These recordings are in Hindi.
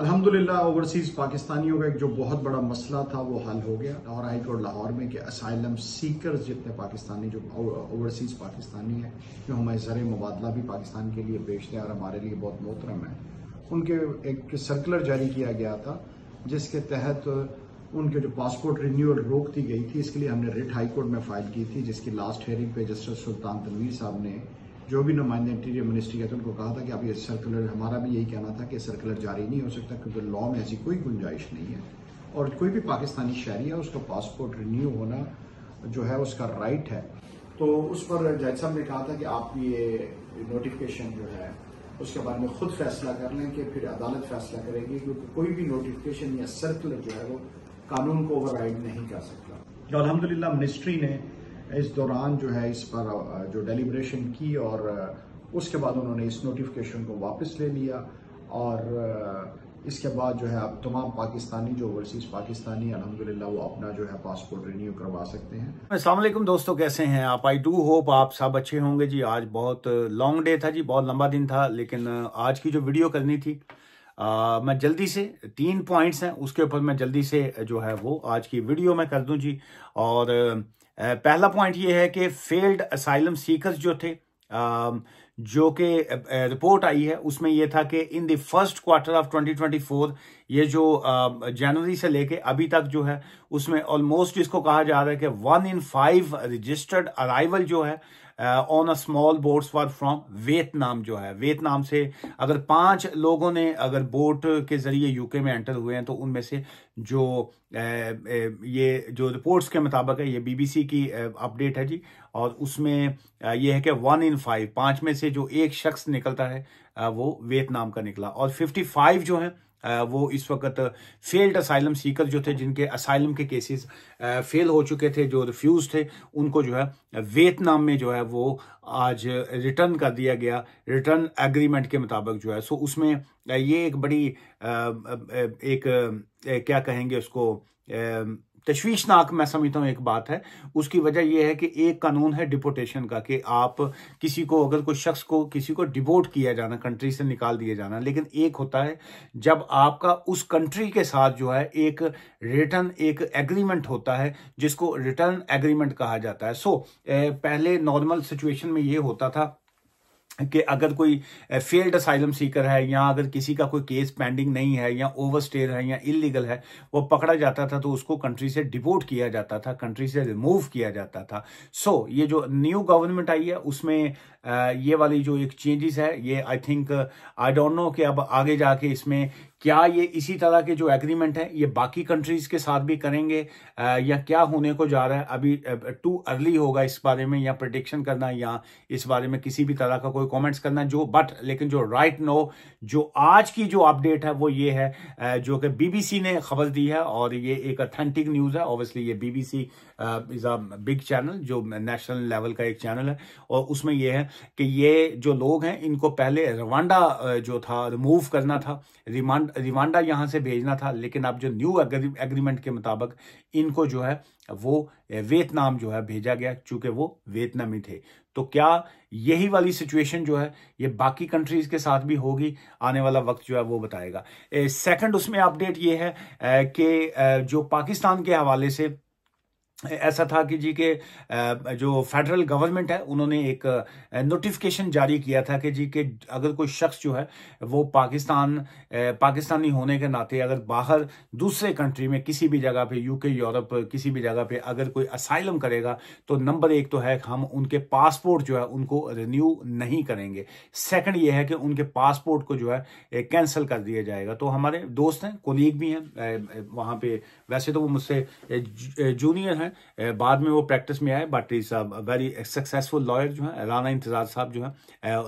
अल्हम्दुलिल्लाह ओवरसीज पाकिस्तानियों का एक जो बहुत बड़ा मसला था वो हल हो गया और हाई कोर्ट लाहौर में कि असाइलम सीकर जितने पाकिस्तानी जो ओवरसीज पाकिस्तानी हैं जो हमारे ज़र मुबादला भी पाकिस्तान के लिए बेचते हैं और हमारे लिए बहुत मोहतरम है उनके एक सर्कुलर जारी किया गया था जिसके तहत उनके जो पासपोर्ट रिन्यूअल रोक दी गई थी इसके लिए हमने रिट हाई कोर्ट में फाइल की थी जिसकी लास्ट हेयरिंग पे जस्टिस सुल्तान तनवीर साहब ने जो भी नुमाइंदे इंटीरियर मिनिस्ट्री है तो उनको कहा था कि आप ये सर्कुलर हमारा भी यही कहना था कि सर्कुलर जारी नहीं हो सकता क्योंकि लॉ में ऐसी कोई गुंजाइश नहीं है और कोई भी पाकिस्तानी शहरी है उसका पासपोर्ट रिन्यू होना जो है उसका राइट है तो उस पर जज साहब ने कहा था कि आप ये नोटिफिकेशन जो है उसके बारे में खुद फैसला कर लें कि फिर अदालत फैसला करेगी क्योंकि कोई भी नोटिफिकेशन या सर्कुलर जो है वो कानून को ओवर नहीं कर सकता तो अलहमदिल्ला मिनिस्ट्री ने इस दौरान जो है इस पर जो डेलीब्रेशन की और उसके बाद उन्होंने इस नोटिफिकेशन को वापस ले लिया और इसके बाद जो है आप तमाम पाकिस्तानी जो ओवरसीज पाकिस्तानी अलहमदिल्ला वो अपना जो है पासपोर्ट रिन्यू करवा सकते हैं असलम दोस्तों कैसे हैं आप आई डू होप आप सब अच्छे होंगे जी आज बहुत लॉन्ग डे था जी बहुत लंबा दिन था लेकिन आज की जो वीडियो करनी थी आ, मैं जल्दी से तीन पॉइंट्स हैं उसके ऊपर मैं जल्दी से जो है वो आज की वीडियो में कर दूं जी और पहला पॉइंट ये है कि फेल्ड असाइलम सीकर्स जो थे जो कि रिपोर्ट आई है उसमें यह था कि in the first quarter of 2024 ये जो जनवरी से लेके अभी तक जो है उसमें ऑलमोस्ट इसको कहा जा रहा है कि one in five registered arrival जो है on a small boats were from Vietnam जो है वियतनाम से अगर पांच लोगों ने अगर बोट के जरिए यूके में एंटर हुए हैं तो उनमें से जो ये जो रिपोर्ट्स के मुताबिक है ये बीबीसी की अपडेट है जी और उसमें ये है कि वन इन फाइव पांच में से जो एक शख्स निकलता है वो वियतनाम का निकला और फिफ्टी फाइव जो है वो इस वक्त फेल्ड असाइलम सीकर जो थे जिनके असाइलम के केसेस फेल हो चुके थे जो रिफ्यूज थे उनको जो है वियतनाम में जो है वो आज रिटर्न कर दिया गया रिटर्न एग्रीमेंट के मुताबिक जो है सो उसमें ये एक बड़ी एक क्या कहेंगे उसको तश्वीशनाक मैं समझता हूँ एक बात है उसकी वजह यह है कि एक कानून है डिपोटेशन का कि आप किसी को अगर कोई शख्स को किसी को डिपोर्ट किया जाना कंट्री से निकाल दिया जाना लेकिन एक होता है जब आपका उस कंट्री के साथ जो है एक रिटर्न एक एग्रीमेंट होता है जिसको रिटर्न एग्रीमेंट कहा जाता है सो so, पहले नॉर्मल सिचुएशन में ये होता था कि अगर कोई फेल्ड असाइलम सीकर है या अगर किसी का कोई केस पेंडिंग नहीं है या ओवरस्टेयर है या इलीगल है वो पकड़ा जाता था तो उसको कंट्री से डिपोर्ट किया जाता था कंट्री से रिमूव किया जाता था सो so, ये जो न्यू गवर्नमेंट आई है उसमें ये वाली जो एक चेंजेस है ये I think I don't know कि अब आगे जाके इसमें क्या ये इसी तरह के जो एग्रीमेंट हैं ये बाकी कंट्रीज के साथ भी करेंगे या क्या होने को जा रहा है अभी टू अर्ली होगा इस बारे में या प्रडिक्शन करना या इस बारे में किसी भी तरह का कोई कमेंट्स करना जो बट लेकिन जो राइट right नो जो आज की जो अपडेट है वो ये है जो कि बीबीसी ने खबर दी है और ये एक अथेंटिक न्यूज़ है ऑब्वियसली ये BBC is a big channel जो नेशनल लेवल का एक चैनल है और उसमें यह है कि ये जो लोग हैं इनको पहले रवांडा जो था रिमूव करना था रिमांड रिवांडा यहाँ से भेजना था लेकिन अब जो न्यू एग्रीमेंट के मुताबिक इनको जो है वो वियतनाम जो है भेजा गया चूंकि वो वियतनामी थे तो क्या यही वाली सिचुएशन जो है ये बाकी कंट्रीज के साथ भी होगी आने वाला वक्त जो है वो बताएगा सेकंड उसमें अपडेट ये है कि जो पाकिस्तान के हवाले से ऐसा था कि जी के जो फेडरल गवर्नमेंट है उन्होंने एक नोटिफिकेशन जारी किया था कि जी के अगर कोई शख्स जो है वो पाकिस्तान पाकिस्तानी होने के नाते अगर बाहर दूसरे कंट्री में किसी भी जगह पे यूके यूरोप किसी भी जगह पे अगर कोई असाइलम करेगा तो नंबर एक तो है हम उनके पासपोर्ट जो है उनको रिन्यू नहीं करेंगे सेकेंड ये है कि उनके पासपोर्ट को जो है कैंसिल कर दिया जाएगा तो हमारे दोस्त हैं कोलीग भी हैं वहाँ पर वैसे तो वो मुझसे जूनियर हैं बाद में वो प्रैक्टिस में आए but is a very successful lawyer जो है राना इंतजार साहब जो है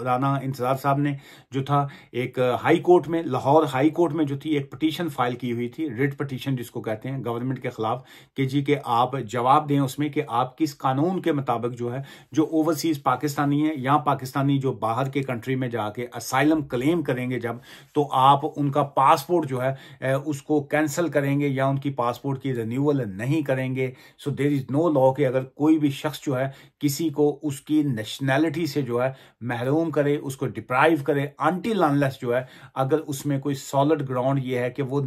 राना इंतजार साहब ने जो था एक हाई कोर्ट में लाहौर हाई कोर्ट में जो थी एक पटिशन फाइल की हुई थी रिट पटिशन जिसको कहते हैं गवर्नमेंट के खिलाफ कि जी के आप जवाब दें उसमें कि आप किस कानून के मुताबिक जो है जो ओवरसीज पाकिस्तानी है या पाकिस्तानी जो बाहर के कंट्री में जाके असाइलम क्लेम करेंगे जब तो आप उनका पासपोर्ट जो है उसको कैंसिल करेंगे या उनकी पासपोर्ट की रिन्यूअल नहीं करेंगे so there is no law कि अगर कोई भी शख्स जो है किसी को उसकी नेशनैलिटी से जो है महरूम करे उसको डिप्राइव करे आंटी लानलेस जो है अगर उसमें कोई सॉलिड ग्राउंड ये है कि वो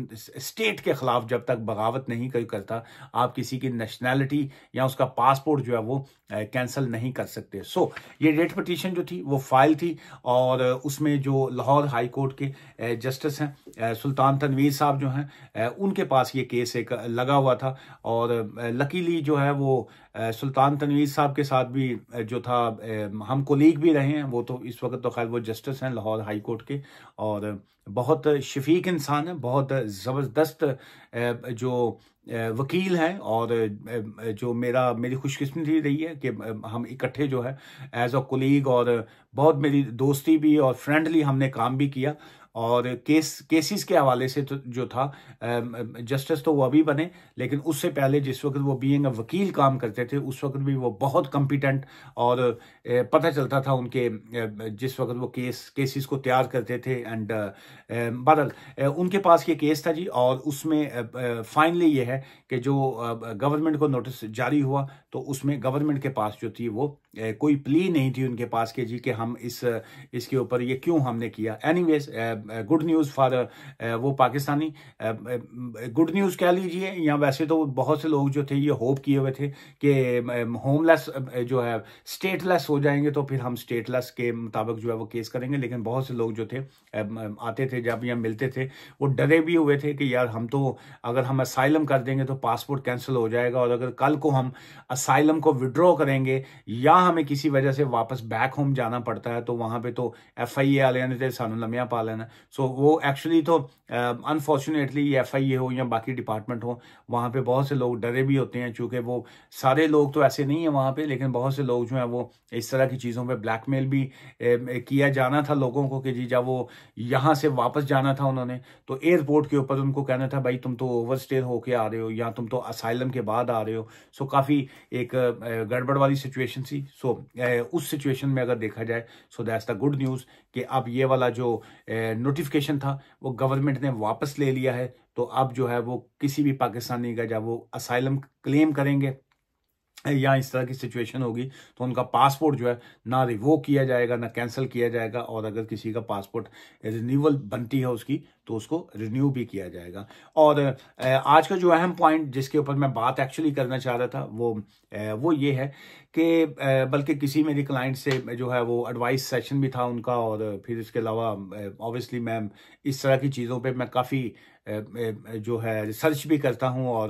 स्टेट के खिलाफ जब तक बगावत नहीं करता आप किसी की नेशनैलिटी या उसका पासपोर्ट जो है वो कैंसिल नहीं कर सकते सो so, ये डेट पटिशन जो थी वो फाइल थी और उसमें जो लाहौर हाई कोर्ट के जस्टिस हैं सुल्तान तनवीर साहब जो हैं उनके पास ये केस एक लगा हुआ था और लकीली बेसिकली जो है वो सुल्तान तनवीज़ साहब के साथ भी जो था हम कोलीग भी रहे हैं वो तो इस वक्त तो खैर वो जस्टिस हैं लाहौर हाई कोर्ट के और बहुत शफीक इंसान है बहुत ज़बरदस्त जो वकील हैं और जो मेरा मेरी खुशकिस्मती रही है कि हम इकट्ठे जो है एज अ कोलीग और बहुत मेरी दोस्ती भी और फ्रेंडली हमने काम भी किया और केस केसेस के हवाले से तो जो था जस्टिस तो वो अभी बने लेकिन उससे पहले जिस वक्त वो बीइंग अ वकील काम करते थे उस वक्त भी वो बहुत कम्पिटेंट और पता चलता था उनके जिस वक्त वो केस केसेस को तैयार करते थे एंड बादल उनके पास ये केस था जी और उसमें फाइनली ये है कि जो गवर्नमेंट को नोटिस जारी हुआ तो उसमें गवर्नमेंट के पास जो थी वो कोई प्ली नहीं थी उनके पास के जी कि हम इस इसके ऊपर ये क्यों हमने किया एनीवेज गुड न्यूज़ फॉर वो पाकिस्तानी गुड न्यूज़ कह लीजिए या वैसे तो बहुत से लोग जो थे ये होप किए हुए थे कि होमलेस जो है स्टेटलेस हो जाएंगे तो फिर हम स्टेटलेस के मुताबिक जो है वो केस करेंगे लेकिन बहुत से लोग जो थे आते थे जब यहाँ मिलते थे वो डरे भी हुए थे कि यार हम तो अगर हम असाइलम कर देंगे तो पासपोर्ट कैंसिल हो जाएगा और अगर कल को हम असाइलम को विड्रॉ करेंगे या हमें किसी वजह से वापस बैक होम जाना पड़ता है तो वहां पे तो एफ आई ए आलियां थे सानू लम्या पा लेना सो वो एक्चुअली तो unfortunately uh, F I A हो या बाकी डिपार्टमेंट हो वहां पे बहुत से लोग डरे भी होते हैं चूंकि वो सारे लोग तो ऐसे नहीं है वहां पे लेकिन बहुत से लोग जो है वो इस तरह की चीज़ों पर ब्लैकमेल भी ए, um, किया जाना था लोगों को कि जी जब वो यहाँ से वापस जाना था उन्होंने तो एयरपोर्ट के ऊपर उनको कहना था भाई तुम तो ओवर स्टे होके आ रहे हो या तुम तो असाइलम के बाद आ रहे हो सो काफ़ी एक गड़बड़ वाली सिचुएशन सी सो उस सिचुएशन में अगर देखा जाए so that's the good news कि अब ये वाला जो नोटिफिकेशन था वो गवर्नमेंट ने वापस ले लिया है तो अब जो है वो किसी भी पाकिस्तानी का जब वो असाइलम क्लेम करेंगे या इस तरह की सिचुएशन होगी तो उनका पासपोर्ट जो है ना रिवोक किया जाएगा ना कैंसिल किया जाएगा और अगर किसी का पासपोर्ट रिन्यूअल बनती है उसकी तो उसको रिन्यू भी किया जाएगा और आज का जो अहम पॉइंट जिसके ऊपर मैं बात एक्चुअली करना चाह रहा था वो वो ये है कि बल्कि किसी मेरी क्लाइंट से जो है वो एडवाइस सेशन भी था उनका और फिर इसके अलावा ऑब्वियसली मैम इस तरह की चीज़ों पे मैं काफ़ी जो है रिसर्च भी करता हूँ और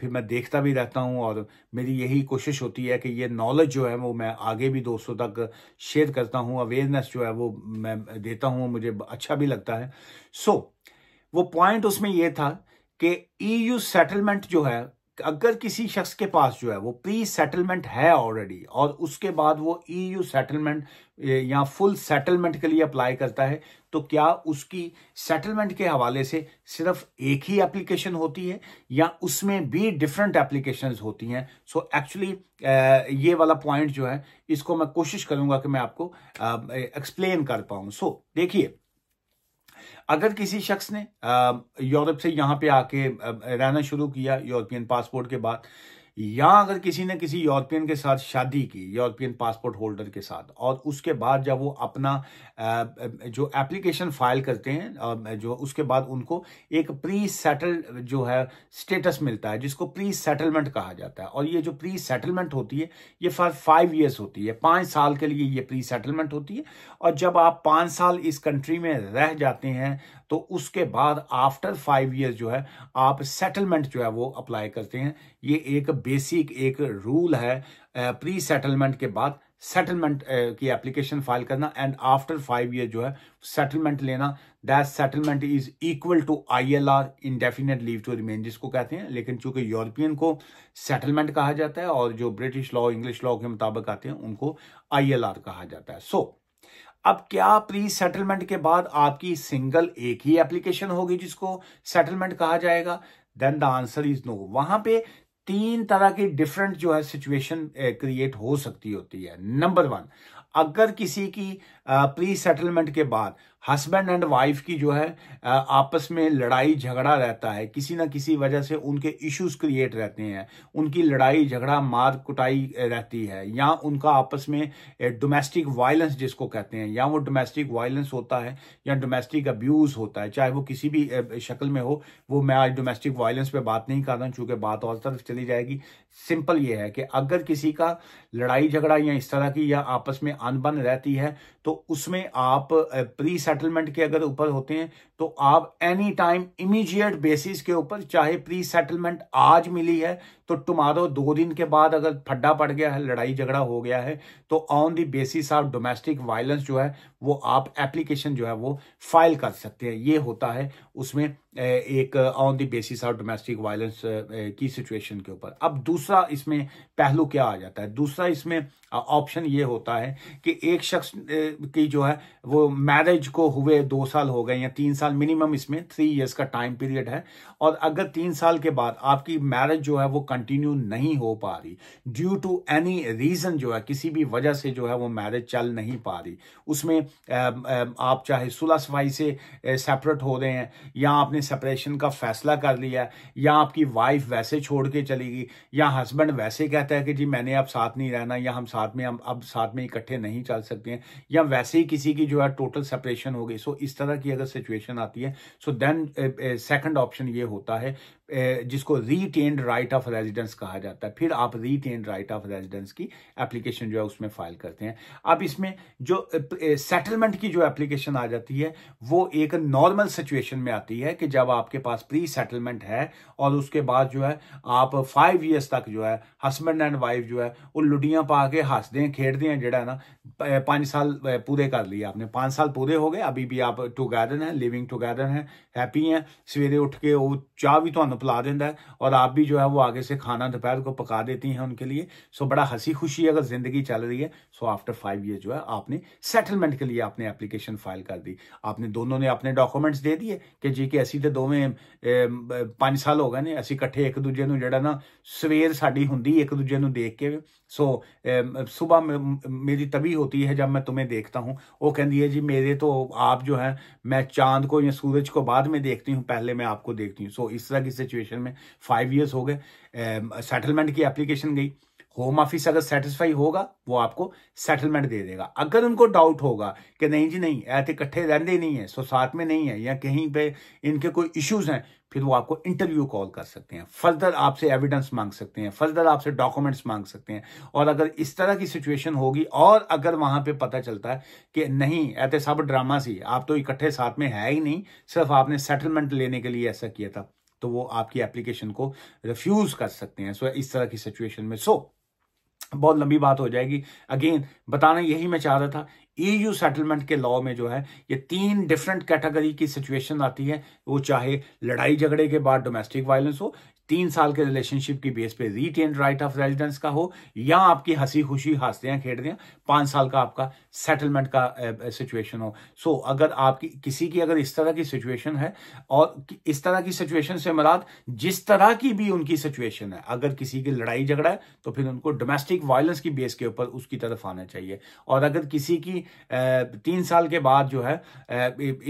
फिर मैं देखता भी रहता हूँ और मेरी यही कोशिश होती है कि ये नॉलेज जो है वो मैं आगे भी दोस्तों तक शेयर करता हूँ अवेयरनेस जो है वो मैं देता हूँ मुझे अच्छा भी लगता है सो वो पॉइंट उसमें ये था कि ईयू e सेटलमेंट जो है अगर किसी शख्स के पास जो है वो प्री सेटलमेंट है ऑलरेडी और उसके बाद वो ईयू e सेटलमेंट या फुल सेटलमेंट के लिए अप्लाई करता है तो क्या उसकी सेटलमेंट के हवाले से सिर्फ एक ही एप्लीकेशन होती है या उसमें भी डिफरेंट एप्लीकेशंस होती हैं सो एक्चुअली ये वाला पॉइंट जो है इसको मैं कोशिश करूंगा कि मैं आपको एक्सप्लेन कर पाऊँ सो so, देखिए अगर किसी शख्स ने यूरोप से यहाँ पे आके रहना शुरू किया यूरोपियन पासपोर्ट के बाद या अगर किसी ने किसी यूरोपियन के साथ शादी की यूरोपियन पासपोर्ट होल्डर के साथ और उसके बाद जब वो अपना जो एप्लीकेशन फाइल करते हैं जो उसके बाद उनको एक प्री सेटल जो है स्टेटस मिलता है जिसको प्री सेटलमेंट कहा जाता है और ये जो प्री सेटलमेंट होती है ये फॉर फाइव ईयर्स होती है पाँच साल के लिए ये प्री सेटलमेंट होती है और जब आप पाँच साल इस कंट्री में रह जाते हैं तो उसके बाद आफ्टर फाइव ईयर्स जो है आप सेटलमेंट जो है वो अप्लाई करते हैं ये एक बेसिक एक रूल है प्री सेटलमेंट के बाद सेटलमेंट की एप्लीकेशन फाइल करना एंड आफ्टर फाइव ईयर जो है सेटलमेंट लेना that settlement is equal to ILR indefinite leave to remain जिसको कहते हैं लेकिन चूंकि यूरोपियन को सेटलमेंट कहा जाता है और जो ब्रिटिश लॉ इंग्लिश लॉ के मुताबिक आते हैं उनको आईएलआर कहा जाता है सो so, अब क्या प्री सेटलमेंट के बाद आपकी सिंगल एक ही एप्लीकेशन होगी जिसको सेटलमेंट कहा जाएगा then the answer is no वहां पे तीन तरह की डिफरेंट जो है सिचुएशन क्रिएट eh, हो सकती होती है नंबर वन अगर किसी की प्री सेटलमेंट के बाद हस्बैंड एंड वाइफ की जो है आपस में लड़ाई झगड़ा रहता है किसी ना किसी वजह से उनके इश्यूज क्रिएट रहते हैं उनकी लड़ाई झगड़ा मार कुटाई रहती है या उनका आपस में डोमेस्टिक वायलेंस जिसको कहते हैं या वो डोमेस्टिक वायलेंस होता है या डोमेस्टिक अब्यूज होता है चाहे वो किसी भी शक्ल में हो वो मैं आज डोमेस्टिक वायलेंस पर बात नहीं कर रहा हूँ चूंकि बात और तरफ चली जाएगी सिंपल ये है कि अगर किसी का लड़ाई झगड़ा या इस तरह की या आपस में अनबन रहती है तो उसमें आप प्री सेटलमेंट के अगर ऊपर होते हैं तो आप एनी टाइम इमीडिएट बेसिस के ऊपर चाहे प्री सेटलमेंट आज मिली है तो टुमारो दो दिन के बाद अगर फड्डा पड़ गया है लड़ाई झगड़ा हो गया है तो on the basis of domestic violence जो है वो आप एप्लीकेशन जो है वो फाइल कर सकते हैं ये होता है उसमें एक on the basis of domestic violence की सिचुएशन के ऊपर अब दूसरा इसमें पहलू क्या आ जाता है दूसरा इसमें ऑप्शन ये होता है कि एक शख्स की जो है वो मैरिज को हुए दो साल हो गए या तीन साल मिनिमम इसमें थ्री इयर्स का टाइम पीरियड है और अगर तीन साल के बाद आपकी मैरिज जो है वो कंटिन्यू नहीं हो पा रही ड्यू टू एनी रीज़न जो है किसी भी वजह से जो है वो मैरिज चल नहीं पा रही उसमें आप चाहे सुलह सफाई से सेपरेट हो रहे हैं या आपने सेपरेशन का फैसला कर लिया या आपकी वाइफ वैसे छोड़ के चली गई या हस्बैंड वैसे कहता है कि जी मैंने आप साथ नहीं रहना या हम साथ साथ में हम अब साथ में इकट्ठे नहीं चल सकते हैं या वैसे ही किसी की जो है टोटल सेपरेशन हो गई सो इस तरह की अगर सिचुएशन आती है सो देन सेकंड ऑप्शन ये होता है जिसको रीटेन्ड राइट ऑफ रेजिडेंस कहा जाता है फिर आप रीटेन्ड राइट ऑफ रेजिडेंस की एप्लीकेशन जो है उसमें फाइल करते हैं अब इसमें जो सेटलमेंट की जो एप्लीकेशन आ जाती है वो एक नॉर्मल सिचुएशन में आती है कि जब आपके पास प्री सेटलमेंट है और उसके बाद जो है आप फाइव ईयर्स तक जो है हस्बैंड एंड वाइफ जो है वो लुडियां पा के हंसते हैं खेडते हैं जेड़ा है ना पाँच साल पूरे कर लिए आपने पाँच साल पूरे हो गए अभी भी आप टूगैदर हैं लिविंग टूगैदर हैं हैप्पी हैं सवेरे उठ के वो चाह भी थानू पिला देता है और आप भी जो है वो आगे से खाना दोपहर को पका देती हैं उनके लिए सो बड़ा हंसी खुशी अगर ज़िंदगी चल रही है सो आफ्टर फाइव ईयर जो है आपने सेटलमेंट के लिए आपने एप्लीकेशन फाइल कर दी आपने दोनों ने अपने डॉक्यूमेंट्स दे दिए कि जी कि असी तो दोवें पांच साल हो गए ने असी कट्ठे एक दूजे जोड़ा ना सवेर साड़ी होंगी एक दूजे को देख के सो सुबह मेरी तभी होती है जब मैं तुम्हें देखता हूँ वो कहती है जी मेरे तो आप जो है मैं चांद को या सूरज को बाद में देखती हूँ पहले मैं आपको देखती हूँ सो इस तरह की सिचुएशन में फाइव ईयर्स हो गए सेटलमेंट की एप्लीकेशन गई होम ऑफिस अगर सेटिस्फाई होगा वो आपको सेटलमेंट दे देगा अगर उनको डाउट होगा कि नहीं जी नहीं ऐसे इकट्ठे रहते नहीं है सो साथ में नहीं है या कहीं पे इनके कोई इश्यूज हैं फिर वो आपको इंटरव्यू कॉल कर सकते हैं फर्दर आपसे एविडेंस मांग सकते हैं फर्दर आपसे डॉक्यूमेंट्स मांग सकते हैं और अगर इस तरह की सिचुएशन होगी और अगर वहां पर पता चलता है कि नहीं ऐसे सब ड्रामा सी आप तो इकट्ठे साथ में है ही नहीं सिर्फ आपने सेटलमेंट लेने के लिए ऐसा किया था तो वो आपकी एप्लीकेशन को रिफ्यूज कर सकते हैं सो so, इस तरह की सिचुएशन में सो so, बहुत लंबी बात हो जाएगी अगेन बताना यही मैं चाह रहा था ईयू e सेटलमेंट के लॉ में जो है ये तीन डिफरेंट कैटेगरी की सिचुएशन आती है वो चाहे लड़ाई झगड़े के बाद डोमेस्टिक वायलेंस हो तीन साल के रिलेशनशिप की बेस पे retained right of residence का हो या आपकी हंसी खुशी खेड दें पांच साल का आपका सेटलमेंट का सिचुएशन हो सो so, अगर आपकी किसी की अगर इस तरह की सिचुएशन है और इस तरह की सिचुएशन से मराद जिस तरह की भी उनकी सिचुएशन है अगर किसी की लड़ाई झगड़ा है तो फिर उनको डोमेस्टिक वायलेंस की बेस के ऊपर उसकी तरफ आना चाहिए और अगर किसी की तीन साल के बाद जो है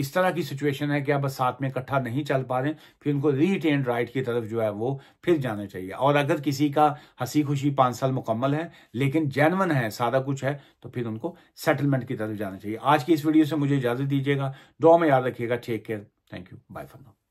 इस तरह की सिचुएशन है कि आप साथ में इकट्ठा नहीं चल पा रहे फिर उनको रीट एंड राइट की तरफ जो है वो फिर जाना चाहिए और अगर किसी का हंसी खुशी पाँच साल मुकम्मल है लेकिन जैनवन है सादा कुछ है तो फिर उनको सेटलमेंट की तरफ जाना चाहिए आज की इस वीडियो से मुझे इजाज़त दीजिएगा दो में याद रखिएगा take care thank you bye for now